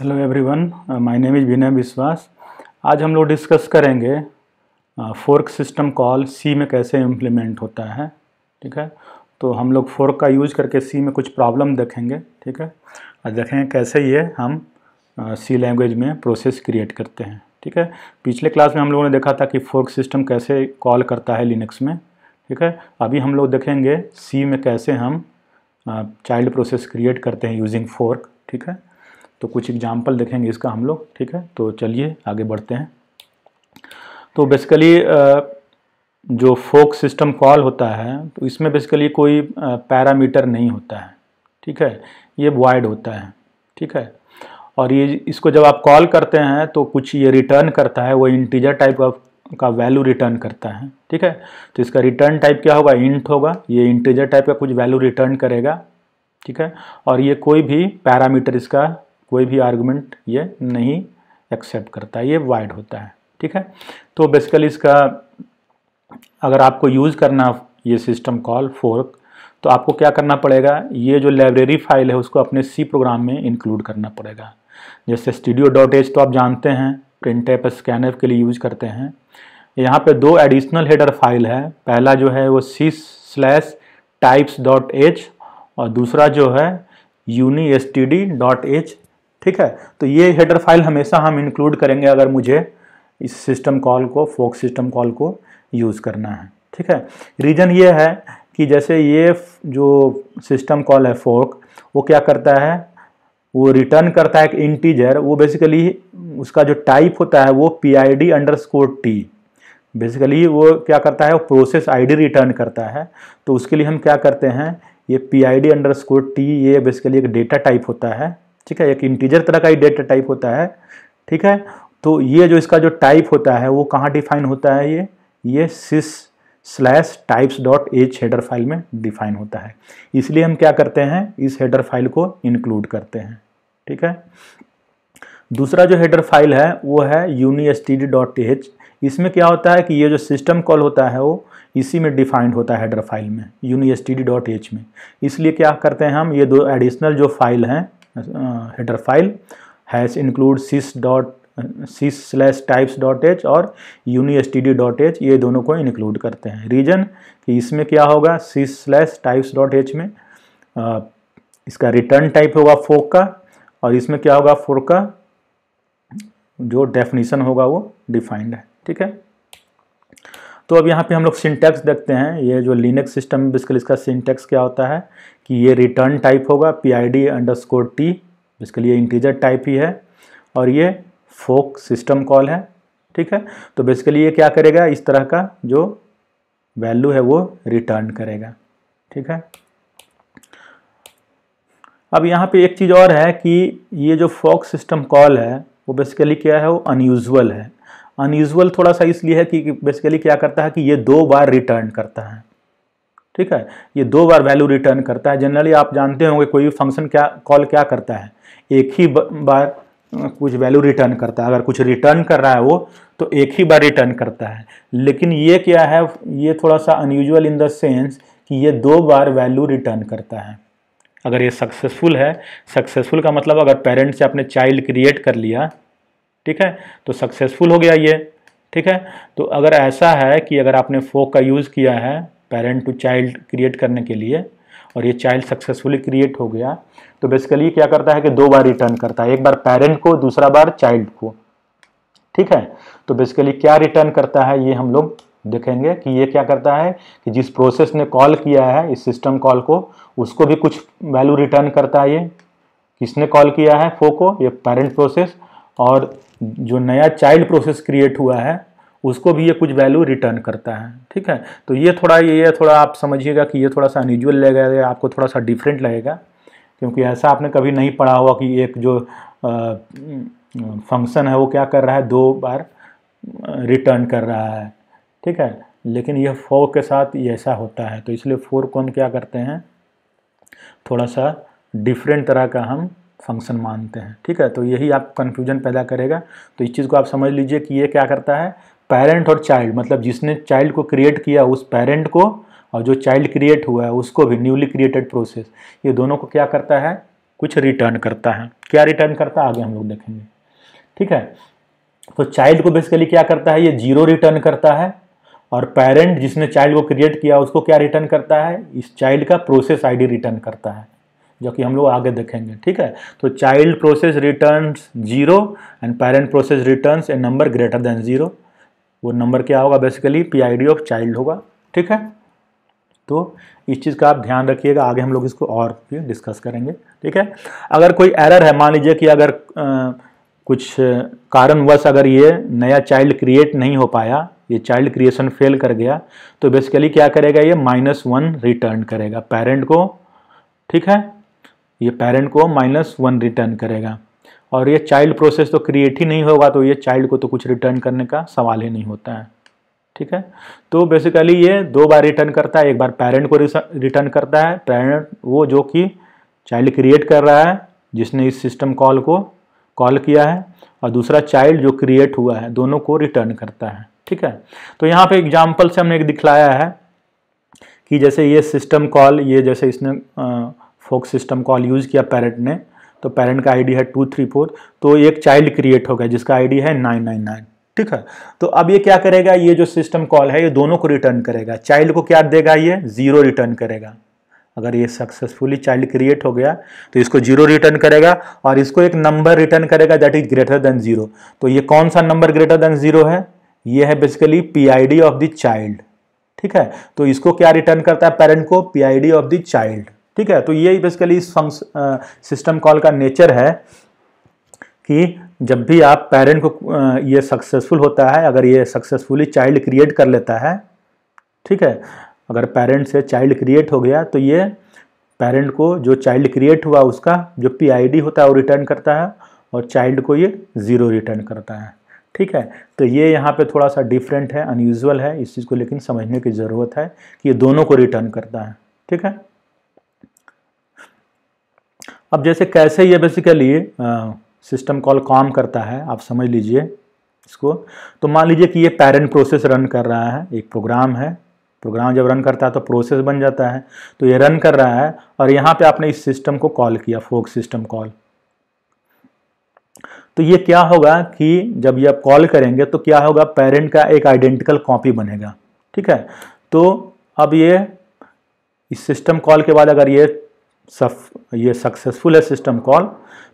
hello everyone my name is Vinay Vishwas आज हम लोग डिस्कस करेंगे फोर्क सिस्टम कॉल सी में कैसे इम्प्लीमेंट होता है ठीक है तो हम लोग फोर्क का यूज करके सी में कुछ प्रॉब्लम देखेंगे ठीक है और देखेंगे कैसे ये हम सी uh, लैंग्वेज में प्रोसेस क्रिएट करते हैं ठीक है पिछले क्लास में हम लोगों ने देखा था कि फोर्क सिस्टम कैसे कॉल करता है लिनक्स में ठीक है अभी हम लोग देखेंगे सी में कैसे हम चाइल्ड प्रोसेस क्रिएट करते हैं यूजिंग फोर्क ठीक है तो कुछ एग्जाम्पल देखेंगे इसका हम लोग ठीक है तो चलिए आगे बढ़ते हैं तो बेसिकली जो फोक सिस्टम कॉल होता है तो इसमें बेसिकली कोई पैरामीटर नहीं होता है ठीक है ये वाइड होता है ठीक है और ये इसको जब आप कॉल करते हैं तो कुछ ये रिटर्न करता है वो इंटीजर टाइप ऑफ का वैल्यू रिटर्न करता है ठीक है तो इसका रिटर्न टाइप क्या होगा इंट होगा ये इंटीजर टाइप का कुछ वैल्यू रिटर्न करेगा ठीक है और ये कोई भी पैरामीटर इसका कोई भी आर्गूमेंट ये नहीं एक्सेप्ट करता ये वाइड होता है ठीक है तो बेसिकली इसका अगर आपको यूज़ करना ये सिस्टम कॉल फोर्क तो आपको क्या करना पड़ेगा ये जो लाइब्रेरी फाइल है उसको अपने सी प्रोग्राम में इंक्लूड करना पड़ेगा जैसे स्टूडियो डॉट एच तो आप जानते हैं प्रिंट ऐप स्कैनर के लिए यूज करते हैं यहाँ पे दो एडिशनल हेडर फाइल है पहला जो है वो C slash types dot H और दूसरा जो है uni S T D dot H ठीक है तो ये हेडर फाइल हमेशा हम इंक्लूड करेंगे अगर मुझे इस सिस्टम कॉल को फोक सिस्टम कॉल को यूज़ करना है ठीक है रीज़न ये है कि जैसे ये जो सिस्टम कॉल है फोक वो क्या करता है वो रिटर्न करता है एक इंटीजर वो बेसिकली उसका जो टाइप होता है वो P I D underscore T basically वो क्या करता है वो प्रोसेस आईडी रिटर्न करता है तो उसके लिए हम क्या करते हैं ये P I D underscore T ये बेसिकली एक डेटा टाइप होता है ठीक है एक इंटीजर तरह का ही डेटा टाइप होता है ठीक है तो ये जो इसका जो टाइप होता है वो कहाँ डिफाइन होता है ये ये sys slash types dot H header file में डिफाइन होता है इसलिए हम क्या करते हैं इस हेडर फाइल को इंक्लूड करते हैं ठीक है दूसरा जो हेडर फाइल है वो है डी डॉट एच इसमें क्या होता है कि ये जो सिस्टम कॉल होता है वो इसी में डिफाइंड होता है हेडर फाइल में डी डॉट एच में इसलिए क्या करते हैं हम ये दो एडिशनल जो फाइल हैं header file has include sys dot C slash types dot H और uni S T D dot H ये दोनों को इंक्लूड करते हैं रीजन कि इसमें क्या होगा C slash types dot H में आ, इसका रिटर्न टाइप होगा फोक का और इसमें क्या होगा फोर का जो डेफिनेशन होगा वो डिफाइंड है ठीक है तो अब यहाँ पे हम लोग सिंटैक्स देखते हैं ये जो लिनक्स सिस्टम में बेसिकली इसका सिंटैक्स क्या होता है कि ये रिटर्न टाइप होगा P I D underscore T basically ये इंटीजर टाइप ही है और ये फोक सिस्टम कॉल है ठीक है तो बेसिकली ये क्या करेगा इस तरह का जो वैल्यू है वो रिटर्न करेगा ठीक है अब यहाँ पे एक चीज़ और है कि ये जो फोक सिस्टम कॉल है वो बेसिकली क्या है वो अनयूजल है अनयूजल थोड़ा सा इसलिए है कि बेसिकली क्या करता है कि ये दो बार रिटर्न करता है ठीक है ये दो बार वैल्यू रिटर्न करता है जनरली आप जानते होंगे कोई भी फंक्शन क्या कॉल क्या करता है एक ही बार कुछ वैल्यू रिटर्न करता है अगर कुछ रिटर्न कर रहा है वो तो एक ही बार रिटर्न करता है लेकिन ये क्या है ये थोड़ा सा अनयूजल इन द सेंस कि ये दो बार वैल्यू रिटर्न करता है अगर ये सक्सेसफुल है सक्सेसफुल का मतलब अगर पेरेंट्स से अपने चाइल्ड क्रिएट कर लिया ठीक है तो सक्सेसफुल हो गया ये ठीक है तो अगर ऐसा है कि अगर आपने फोक का यूज़ किया है पेरेंट टू चाइल्ड क्रिएट करने के लिए और ये चाइल्ड सक्सेसफुली क्रिएट हो गया तो बेसिकली क्या करता है कि दो बार रिटर्न करता है एक बार पेरेंट को दूसरा बार चाइल्ड को ठीक है तो बेसिकली क्या रिटर्न करता है ये हम लोग देखेंगे कि ये क्या करता है कि जिस प्रोसेस ने कॉल किया है इस सिस्टम कॉल को उसको भी कुछ वैल्यू रिटर्न करता है ये किसने कॉल किया है फो को ये पेरेंट प्रोसेस और जो नया चाइल्ड प्रोसेस क्रिएट हुआ है उसको भी ये कुछ वैल्यू रिटर्न करता है ठीक है तो ये थोड़ा ये थोड़ा आप समझिएगा कि ये थोड़ा सा अनयूजल लगेगा आपको थोड़ा सा डिफरेंट लगेगा क्योंकि ऐसा आपने कभी नहीं पढ़ा हुआ कि एक जो फंक्शन है वो क्या कर रहा है दो बार रिटर्न कर रहा है ठीक है लेकिन यह फोर के साथ ऐसा होता है तो इसलिए फोर को हम क्या करते हैं थोड़ा सा डिफरेंट तरह का हम फंक्शन मानते हैं ठीक है तो यही आप कन्फ्यूजन पैदा करेगा तो इस चीज़ को आप समझ लीजिए कि ये क्या करता है पेरेंट और चाइल्ड मतलब जिसने चाइल्ड को क्रिएट किया उस पेरेंट को और जो चाइल्ड क्रिएट हुआ है उसको भी न्यूली क्रिएटेड प्रोसेस ये दोनों को क्या करता है कुछ रिटर्न करता है क्या रिटर्न करता है आगे हम लोग देखेंगे ठीक है तो चाइल्ड को बेसिकली क्या करता है ये जीरो रिटर्न करता है और पेरेंट जिसने चाइल्ड को क्रिएट किया उसको क्या रिटर्न करता है इस चाइल्ड का प्रोसेस आईडी रिटर्न करता है जो कि हम लोग आगे देखेंगे ठीक है तो child process returns zero and parent process returns a number greater than zero वो नंबर क्या होगा बेसिकली पी ऑफ चाइल्ड होगा ठीक है तो इस चीज़ का आप ध्यान रखिएगा आगे हम लोग इसको और भी डिस्कस करेंगे ठीक है अगर कोई एरर है मान लीजिए कि अगर आ, कुछ कारणवश अगर ये नया चाइल्ड क्रिएट नहीं हो पाया ये चाइल्ड क्रिएशन फेल कर गया तो बेसिकली क्या करेगा ये माइनस वन रिटर्न करेगा पेरेंट को ठीक है ये पेरेंट को माइनस वन रिटर्न करेगा और ये चाइल्ड प्रोसेस तो क्रिएट ही नहीं होगा तो ये चाइल्ड को तो कुछ रिटर्न करने का सवाल ही नहीं होता है ठीक है तो बेसिकली ये दो बार रिटर्न करता है एक बार पेरेंट को रिटर्न करता है पेरेंट वो जो कि चाइल्ड क्रिएट कर रहा है जिसने इस सिस्टम कॉल को कॉल किया है और दूसरा चाइल्ड जो क्रिएट हुआ है दोनों को रिटर्न करता है ठीक है तो यहाँ पे एग्जाम्पल से हमने एक दिखलाया है कि जैसे ये सिस्टम कॉल ये जैसे इसने फोक सिस्टम कॉल यूज़ किया पेरेंट ने तो पेरेंट का आईडी है टू थ्री फोर तो एक चाइल्ड क्रिएट हो गया जिसका आईडी है नाइन नाइन नाइन ठीक है तो अब ये क्या करेगा ये जो सिस्टम कॉल है ये दोनों को रिटर्न करेगा चाइल्ड को क्या देगा ये जीरो रिटर्न करेगा अगर ये सक्सेसफुली चाइल्ड क्रिएट हो गया तो इसको जीरो रिटर्न करेगा और इसको एक नंबर रिटर्न करेगा that is greater than zero तो ये कौन सा नंबर ग्रेटर देन जीरो है ये है basically P of the child ठीक है तो इसको क्या रिटर्न करता है पेरेंट को पी ऑफ द चाइल्ड ठीक है तो ये बेसिकली इस सिस्टम कॉल का नेचर है कि जब भी आप पेरेंट को ये सक्सेसफुल होता है अगर ये सक्सेसफुली चाइल्ड क्रिएट कर लेता है ठीक है अगर पेरेंट से चाइल्ड क्रिएट हो गया तो ये पेरेंट को जो चाइल्ड क्रिएट हुआ उसका जो पीआईडी होता है वो रिटर्न करता है और चाइल्ड को ये ज़ीरो रिटर्न करता है ठीक है तो ये यहाँ पे थोड़ा सा डिफरेंट है अनयूजल है इस चीज़ को लेकिन समझने की ज़रूरत है कि ये दोनों को रिटर्न करता है ठीक है अब जैसे कैसे ये बेसिकली सिस्टम कॉल काम करता है आप समझ लीजिए इसको तो मान लीजिए कि ये पेरेंट प्रोसेस रन कर रहा है एक प्रोग्राम है प्रोग्राम जब रन करता है तो प्रोसेस बन जाता है तो ये रन कर रहा है और यहाँ पे आपने इस सिस्टम को कॉल किया फोक सिस्टम कॉल तो ये क्या होगा कि जब ये आप कॉल करेंगे तो क्या होगा पेरेंट का एक आइडेंटिकल कॉपी बनेगा ठीक है तो अब ये इस सिस्टम कॉल के बाद अगर ये ये सक्सेसफुल है सिस्टम कॉल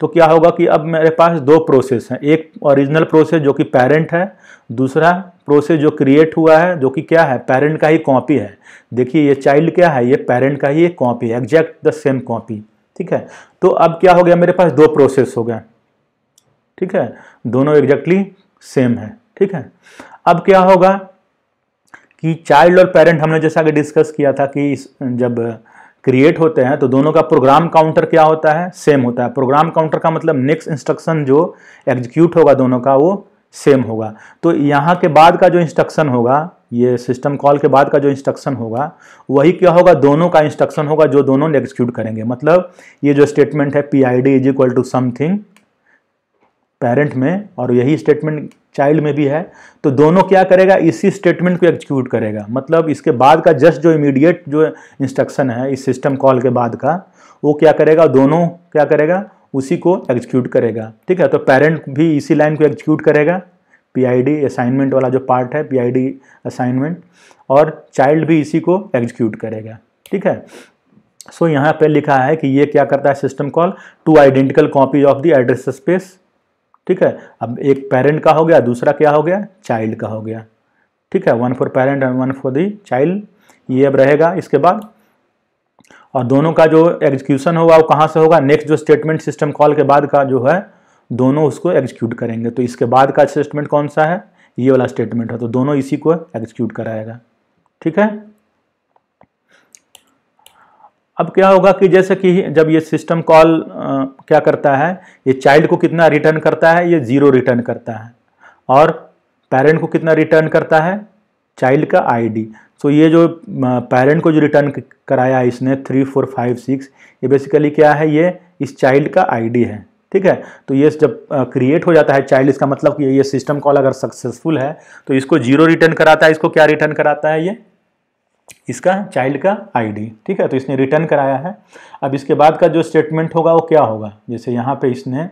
तो क्या होगा कि अब मेरे पास दो प्रोसेस हैं एक ओरिजिनल प्रोसेस जो कि पेरेंट है दूसरा प्रोसेस जो क्रिएट हुआ है जो कि क्या है पेरेंट का ही कॉपी है देखिए ये चाइल्ड क्या है ये पेरेंट का ही एक कॉपी है एग्जैक्ट द सेम कॉपी ठीक है तो अब क्या हो गया मेरे पास दो प्रोसेस हो गए ठीक है दोनों एग्जैक्टली सेम है ठीक है अब क्या होगा कि चाइल्ड और पेरेंट हमने जैसा कि डिस्कस किया था कि जब क्रिएट होते हैं तो दोनों का प्रोग्राम काउंटर क्या होता है सेम होता है प्रोग्राम काउंटर का मतलब नेक्स्ट इंस्ट्रक्शन जो एग्जीक्यूट होगा दोनों का वो सेम होगा तो यहाँ के बाद का जो इंस्ट्रक्शन होगा ये सिस्टम कॉल के बाद का जो इंस्ट्रक्शन होगा वही क्या होगा दोनों का इंस्ट्रक्शन होगा जो दोनों ने एग्जीक्यूट करेंगे मतलब ये जो स्टेटमेंट है P I D is equal to something parent में और यही स्टेटमेंट चाइल्ड में भी है तो दोनों क्या करेगा इसी स्टेटमेंट को एग्जीक्यूट करेगा मतलब इसके बाद का जस्ट जो इमीडिएट जो इंस्ट्रक्शन है इस सिस्टम कॉल के बाद का वो क्या करेगा दोनों क्या करेगा उसी को एग्जीक्यूट करेगा ठीक है तो पेरेंट भी इसी लाइन को एग्जीक्यूट करेगा डी असाइनमेंट वाला जो पार्ट है डी असाइनमेंट और चाइल्ड भी इसी को एग्जीक्यूट करेगा ठीक है सो so, यहाँ पे लिखा है कि ये क्या करता है system call to identical copy of the address space ठीक है अब एक पेरेंट का हो गया दूसरा क्या हो गया चाइल्ड का हो गया ठीक है one for parent and one for the child ये अब रहेगा इसके बाद और दोनों का जो एग्जीक्यूशन होगा वो कहाँ से होगा नेक्स्ट जो स्टेटमेंट सिस्टम कॉल के बाद का जो है दोनों उसको एग्जीक्यूट करेंगे तो इसके बाद का स्टेटमेंट कौन सा है ये वाला स्टेटमेंट है तो दोनों इसी को एग्जीक्यूट कराएगा ठीक है अब क्या होगा कि जैसे कि जब ये सिस्टम कॉल क्या करता है ये चाइल्ड को कितना रिटर्न करता है ये ज़ीरो रिटर्न करता है और पेरेंट को कितना रिटर्न करता है चाइल्ड का आईडी सो ये जो पेरेंट को जो रिटर्न कराया इसने थ्री फोर फाइव सिक्स ये बेसिकली क्या है ये इस चाइल्ड का आईडी है ठीक है तो ये जब क्रिएट हो जाता है चाइल्ड इसका मतलब कि ये सिस्टम कॉल अगर सक्सेसफुल है तो इसको जीरो रिटर्न कराता है इसको क्या रिटर्न कराता है ये इसका चाइल्ड का आईडी ठीक है तो इसने रिटर्न कराया है अब इसके बाद का जो स्टेटमेंट होगा वो क्या होगा जैसे यहाँ पे इसने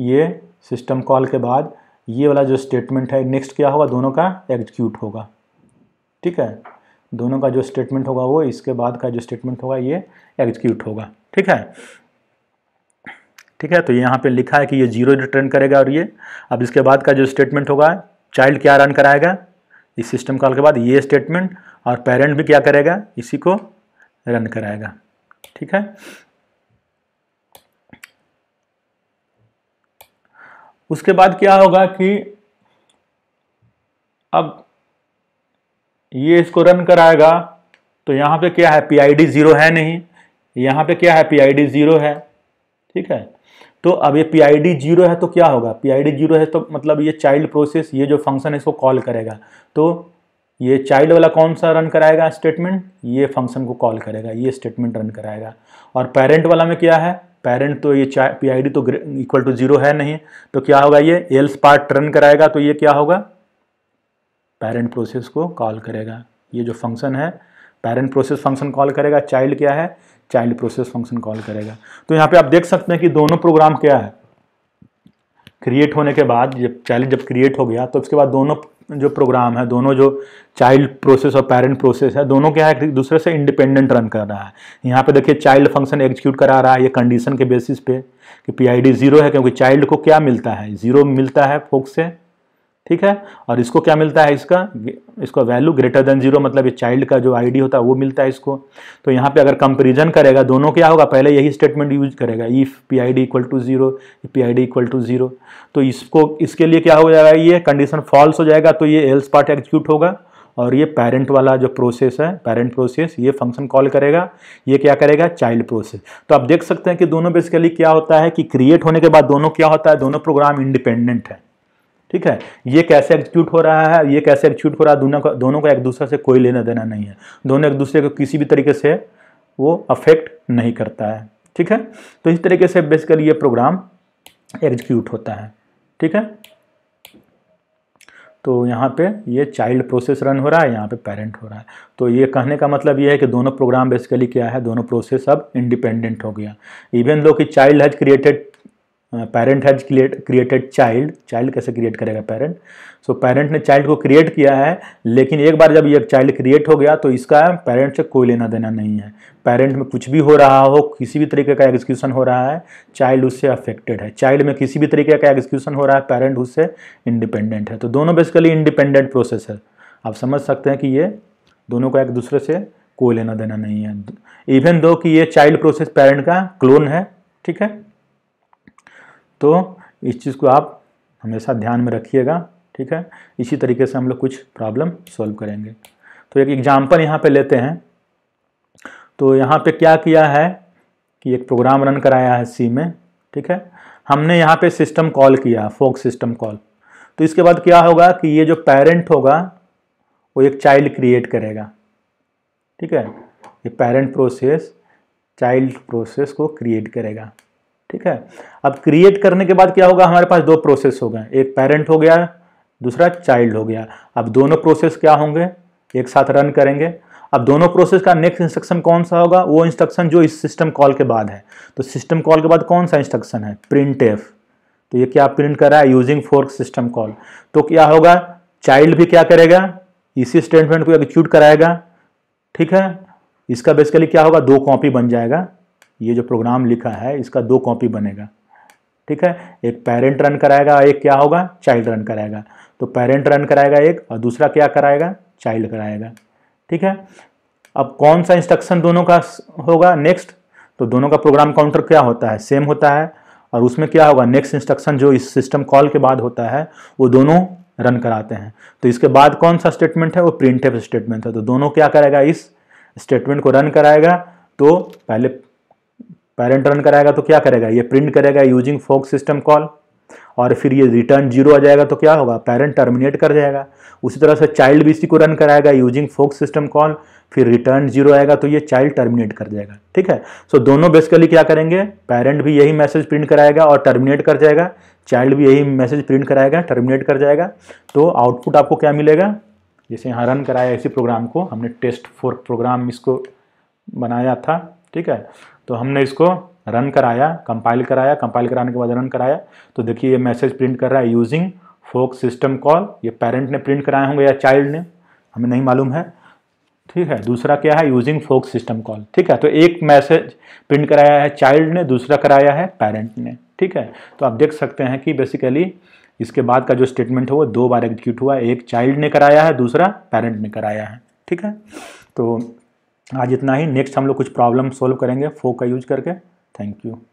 ये सिस्टम कॉल के बाद ये वाला जो स्टेटमेंट है नेक्स्ट क्या होगा दोनों का एग्जीक्यूट होगा ठीक है दोनों का जो स्टेटमेंट होगा वो इसके बाद का जो स्टेटमेंट होगा ये एग्जीक्यूट होगा ठीक है ठीक है तो यहाँ पर लिखा है कि ये जीरो रिटर्न करेगा और ये अब इसके बाद का जो स्टेटमेंट होगा चाइल्ड क्या रन कराएगा इस सिस्टम कॉल के बाद ये स्टेटमेंट और पेरेंट भी क्या करेगा इसी को रन कराएगा ठीक है उसके बाद क्या होगा कि अब ये इसको रन कराएगा तो यहां पे क्या है पी आई डी ज़ीरो है नहीं यहां पे क्या है पी आई डी ज़ीरो है ठीक है तो अब ये पी आई डी जीरो है तो क्या होगा पी आई डी जीरो है तो मतलब ये चाइल्ड प्रोसेस ये जो फंक्शन है इसको कॉल करेगा तो ये चाइल्ड वाला कौन सा रन कराएगा स्टेटमेंट ये फंक्शन को कॉल करेगा ये स्टेटमेंट रन कराएगा और पेरेंट वाला में क्या है पेरेंट तो ये पी आई डी तो इक्वल टू जीरो है नहीं तो क्या होगा ये एल्स पार्ट रन कराएगा तो ये क्या होगा पेरेंट प्रोसेस को कॉल करेगा ये जो फंक्शन है पेरेंट प्रोसेस फंक्शन कॉल करेगा चाइल्ड क्या है चाइल्ड प्रोसेस फंक्शन कॉल करेगा तो यहाँ पे आप देख सकते हैं कि दोनों प्रोग्राम क्या है क्रिएट होने के बाद जब चाइल्ड जब क्रिएट हो गया तो उसके बाद दोनों जो प्रोग्राम है दोनों जो चाइल्ड प्रोसेस और पेरेंट प्रोसेस है दोनों क्या है एक दूसरे से इंडिपेंडेंट रन कर रहा है यहाँ पे देखिए चाइल्ड फंक्शन एग्जीक्यूट करा रहा है ये कंडीशन के बेसिस पे कि पी आई डी ज़ीरो है क्योंकि चाइल्ड को क्या मिलता है ज़ीरो मिलता है फोक्स से ठीक है और इसको क्या मिलता है इसका इसका वैल्यू ग्रेटर देन जीरो मतलब ये चाइल्ड का जो आईडी होता है वो मिलता है इसको तो यहाँ पे अगर कंपेरिजन करेगा दोनों क्या होगा पहले यही स्टेटमेंट यूज करेगा if P I D equal to zero P I D equal to zero तो इसको इसके लिए क्या हो जाएगा ये कंडीशन फॉल्स हो जाएगा तो ये एल्स पार्ट एग्जीक्यूट होगा और ये पेरेंट वाला जो प्रोसेस है पेरेंट प्रोसेस ये फंक्शन कॉल करेगा ये क्या करेगा चाइल्ड प्रोसेस तो आप देख सकते हैं कि दोनों बेसिकली क्या होता है कि क्रिएट होने के बाद दोनों क्या होता है दोनों प्रोग्राम इंडिपेंडेंट है ठीक है ये कैसे एग्जीक्यूट हो रहा है ये कैसे एग्जीक्यूट हो रहा है दोनों का दोनों का एक दूसरे से कोई लेना देना नहीं है दोनों एक दूसरे को किसी भी तरीके से वो अफेक्ट नहीं करता है ठीक है तो इस तरीके से बेसिकली ये प्रोग्राम एग्जीक्यूट होता है ठीक है तो यहाँ पे ये चाइल्ड प्रोसेस रन हो रहा है यहाँ पे पेरेंट हो रहा है तो ये कहने का मतलब ये है कि दोनों प्रोग्राम बेसिकली क्या है दोनों प्रोसेस अब इंडिपेंडेंट हो गया इवन दो कि child has created parent has create created child child कैसे क्रिएट करेगा पेरेंट सो पेरेंट ने चाइल्ड को क्रिएट किया है लेकिन एक बार जब ये चाइल्ड क्रिएट हो गया तो इसका पेरेंट से कोई लेना देना नहीं है पेरेंट में कुछ भी हो रहा हो किसी भी तरीके का एग्जीक्यूशन हो रहा है चाइल्ड उससे अफेक्टेड है चाइल्ड में किसी भी तरीके का एग्जीक्यूशन हो रहा है पेरेंट उससे इंडिपेंडेंट है तो दोनों बेसिकली इंडिपेंडेंट प्रोसेस है आप समझ सकते हैं कि ये दोनों का एक दूसरे से कोई लेना देना नहीं है इवन दो कि ये चाइल्ड प्रोसेस पेरेंट का क्लोन है ठीक है तो इस चीज़ को आप हमेशा ध्यान में रखिएगा ठीक है इसी तरीके से हम लोग कुछ प्रॉब्लम सॉल्व करेंगे तो एक एग्जाम्पल यहाँ पे लेते हैं तो यहाँ पे क्या किया है कि एक प्रोग्राम रन कराया है सी में ठीक है हमने यहाँ पे सिस्टम कॉल किया फोक सिस्टम कॉल तो इसके बाद क्या होगा कि ये जो पेरेंट होगा वो एक चाइल्ड क्रिएट करेगा ठीक है ये पेरेंट प्रोसेस चाइल्ड प्रोसेस को क्रिएट करेगा ठीक है अब क्रिएट करने के बाद क्या होगा हमारे पास दो प्रोसेस हो गए एक पेरेंट हो गया दूसरा चाइल्ड हो गया अब दोनों प्रोसेस क्या होंगे एक साथ रन करेंगे अब दोनों प्रोसेस का नेक्स्ट इंस्ट्रक्शन कौन सा होगा वो इंस्ट्रक्शन जो इस सिस्टम कॉल के बाद है तो सिस्टम कॉल के बाद कौन सा इंस्ट्रक्शन है प्रिंट एफ तो ये क्या प्रिंट कर रहा है यूजिंग फोर्क सिस्टम कॉल तो क्या होगा चाइल्ड भी क्या करेगा इसी स्टेटमेंट को एग्जीक्यूट कराएगा ठीक है इसका बेसिकली क्या होगा दो कॉपी बन जाएगा ये जो प्रोग्राम लिखा है इसका दो कॉपी बनेगा ठीक है एक पेरेंट रन कराएगा एक क्या होगा चाइल्ड रन कराएगा तो पेरेंट रन कराएगा एक और दूसरा क्या कराएगा चाइल्ड कराएगा ठीक है अब कौन सा इंस्ट्रक्शन दोनों का होगा नेक्स्ट तो दोनों का प्रोग्राम काउंटर क्या होता है सेम होता है और उसमें क्या होगा नेक्स्ट इंस्ट्रक्शन जो इस सिस्टम कॉल के बाद होता है वो दोनों रन कराते हैं तो इसके बाद कौन सा स्टेटमेंट है वो प्रिंट स्टेटमेंट है तो दोनों क्या करेगा इस स्टेटमेंट को रन कराएगा तो पहले पेरेंट रन कराएगा तो क्या करेगा ये प्रिंट करेगा यूजिंग फोक सिस्टम कॉल और फिर ये रिटर्न जीरो आ जाएगा तो क्या होगा पेरेंट टर्मिनेट कर जाएगा उसी तरह से चाइल्ड भी इसी को रन कराएगा यूजिंग फोक सिस्टम कॉल फिर रिटर्न जीरो आएगा तो ये चाइल्ड टर्मिनेट कर जाएगा ठीक है सो so, दोनों बेसिकली क्या करेंगे पेरेंट भी यही मैसेज प्रिंट कराएगा और टर्मिनेट कर जाएगा चाइल्ड भी यही मैसेज प्रिंट कराएगा टर्मिनेट कर जाएगा तो आउटपुट आपको क्या मिलेगा जैसे यहाँ रन कराया इसी प्रोग्राम को हमने टेस्ट फोर प्रोग्राम इसको बनाया था ठीक है तो हमने इसको रन कराया कंपाइल कराया कंपाइल कराने के बाद रन कराया तो देखिए ये मैसेज प्रिंट कर रहा है यूजिंग फोक सिस्टम कॉल ये पेरेंट ने प्रिंट कराए होंगे या चाइल्ड ने हमें नहीं मालूम है ठीक है दूसरा क्या है यूजिंग फोक सिस्टम कॉल ठीक है तो एक मैसेज प्रिंट कराया है चाइल्ड ने दूसरा कराया है पेरेंट ने ठीक है तो आप देख सकते हैं कि बेसिकली इसके बाद का जो स्टेटमेंट है वो दो बार एग्जीक्यूट हुआ एक चाइल्ड ने कराया है दूसरा पेरेंट ने कराया है ठीक है तो आज इतना ही नेक्स्ट हम लोग कुछ प्रॉब्लम सोल्व करेंगे फोक का यूज करके थैंक यू